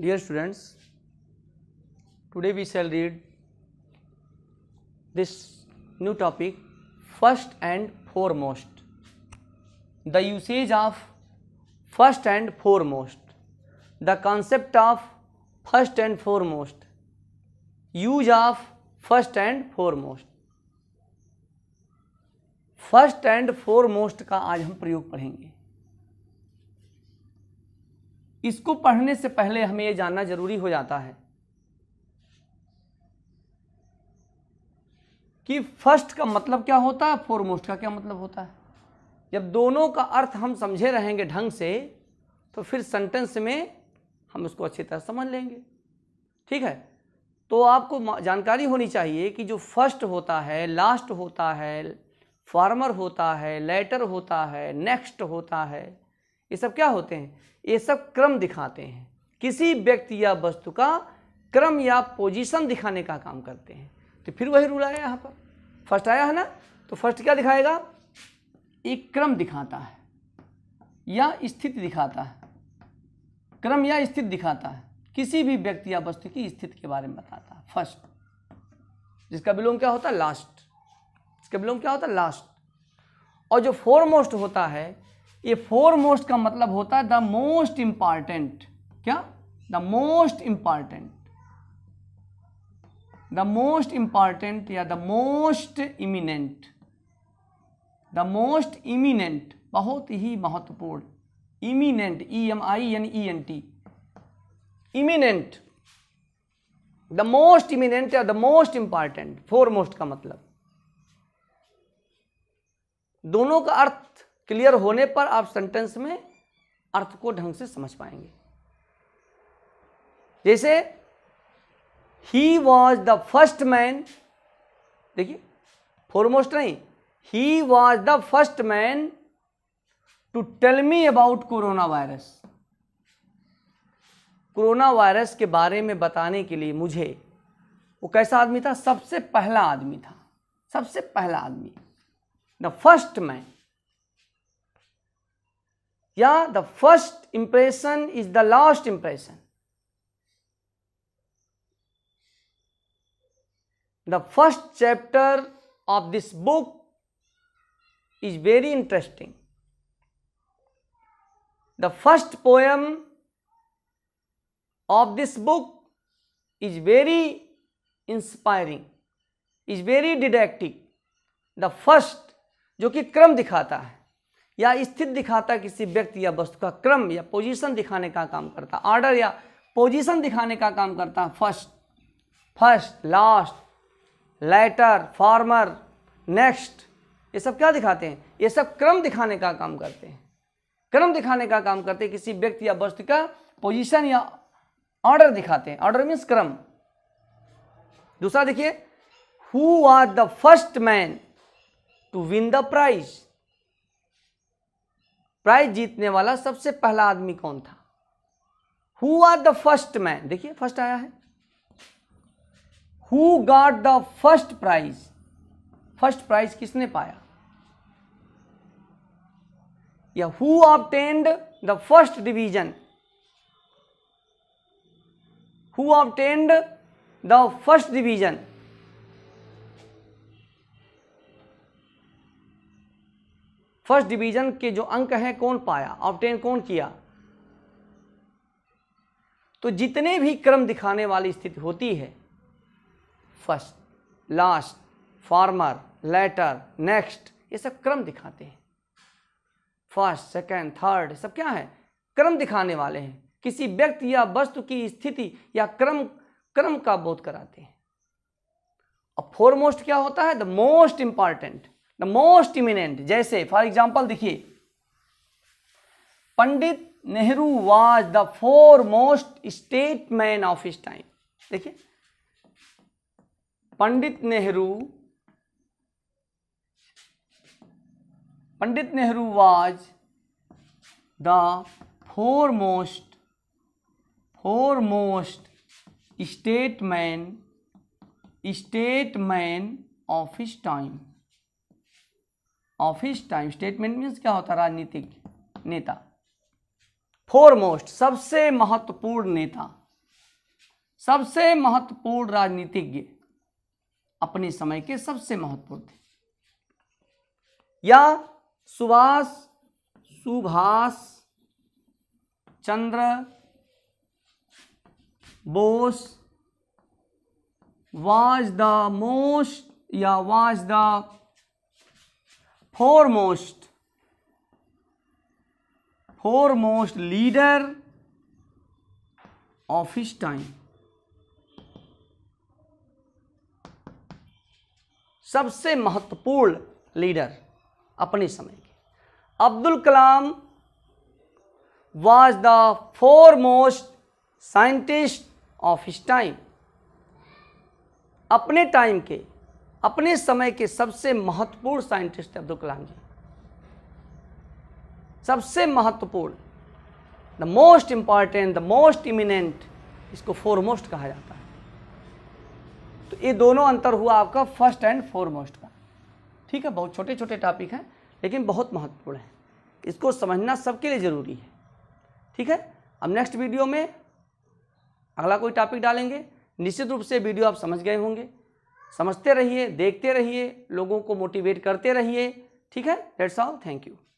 dear students today we shall read this new topic first and foremost the usage of first and foremost the concept of first and foremost use of first and foremost first and foremost का आज हम प्रयोग पढ़ेंगे इसको पढ़ने से पहले हमें यह जानना जरूरी हो जाता है कि फर्स्ट का मतलब क्या होता है फोरमोस्ट का क्या मतलब होता है जब दोनों का अर्थ हम समझे रहेंगे ढंग से तो फिर सेंटेंस में हम उसको अच्छी तरह समझ लेंगे ठीक है तो आपको जानकारी होनी चाहिए कि जो फर्स्ट होता है लास्ट होता है फार्मर होता है लेटर होता है नेक्स्ट होता है ये सब क्या होते हैं ये सब क्रम दिखाते हैं किसी व्यक्ति या वस्तु का क्रम या पोजीशन दिखाने का काम करते हैं तो फिर वही रूल आया यहाँ पर फर्स्ट आया है ना तो फर्स्ट क्या दिखाएगा एक क्रम दिखाता है या स्थिति दिखाता है क्रम या स्थिति दिखाता है किसी भी व्यक्ति या वस्तु की स्थिति के बारे में बताता है फर्स्ट जिसका विलोम क्या होता है लास्ट इसका विलोम क्या होता है लास्ट और जो फोरमोस्ट होता है ये फोर मोस्ट का मतलब होता है द मोस्ट इंपॉर्टेंट क्या the most important the most important या the most eminent the most eminent बहुत ही महत्वपूर्ण eminent E M I N E N T eminent the most eminent या the most important foremost का मतलब दोनों का अर्थ क्लियर होने पर आप सेंटेंस में अर्थ को ढंग से समझ पाएंगे जैसे he was the first man देखिए फॉरमोस्ट नहीं he was the first man to tell me about coronavirus coronavirus के बारे में बताने के लिए मुझे वो कैसा आदमी था सबसे पहला आदमी था सबसे पहला आदमी द फर्स्ट मैन या the first impression is the last impression the first chapter of this book is very interesting the first poem of this book is very inspiring is very deductive the first जो कि क्रम दिखाता है या स्थित दिखाता किसी व्यक्ति या वस्तु का क्रम या पोजीशन दिखाने का काम करता ऑर्डर या पोजीशन दिखाने का काम करता first first last letter former next ये सब क्या दिखाते हैं ये सब क्रम दिखाने का काम करते हैं क्रम दिखाने का काम करते हैं किसी व्यक्ति या वस्तु का पोजीशन या ऑर्डर दिखाते हैं ऑर्डर मीन्स क्रम दूसरा देखिए who are the first man to win the prize prize जीतने वाला सबसे पहला आदमी कौन था who are the first man देखिए फर्स्ट आया है who got the first prize first prize किसने पाया या who obtained the first division who obtained the first division first division के जो अंक हैं कौन पाया ऑप्टेन कौन किया तो जितने भी क्रम दिखाने वाली स्थिति होती है first last former latter next ये सब क्रम दिखाते हैं फर्स्ट सेकेंड थर्ड सब क्या है क्रम दिखाने वाले हैं किसी व्यक्ति या वस्तु की स्थिति या क्रम क्रम का बोध कराते हैं और फोरमोस्ट क्या होता है the most important the most eminent जैसे फॉर एग्जाम्पल देखिए Pandit Nehru was the foremost statesman of his time देखिए Pandit Nehru Pandit Nehru was the foremost foremost statesman statesman of his time of his time statement means क्या होता है राजनीतिक नेता foremost सबसे महत्वपूर्ण नेता सबसे महत्वपूर्ण राजनीतिज्ञ अपने समय के सबसे महत्वपूर्ण थे या Subhash Subhash Chandra Bose was the most या was the foremost foremost leader of his time सबसे महत्वपूर्ण लीडर अपने समय के Abdul Kalam was the foremost scientist of his time अपने टाइम के अपने समय के सबसे महत्वपूर्ण साइंटिस्ट अब्दुल कलाम जी सबसे महत्वपूर्ण the most important the most eminent इसको फोरमोस्ट कहा जाता है तो ये दोनों अंतर हुआ आपका फर्स्ट एंड फोरमोस्ट का ठीक है बहुत छोटे छोटे टॉपिक हैं लेकिन बहुत महत्वपूर्ण है इसको समझना सबके लिए ज़रूरी है ठीक है अब नेक्स्ट वीडियो में अगला कोई टॉपिक डालेंगे निश्चित रूप से वीडियो आप समझ गए होंगे समझते रहिए देखते रहिए लोगों को मोटिवेट करते रहिए ठीक है डेट्स ऑल थैंक यू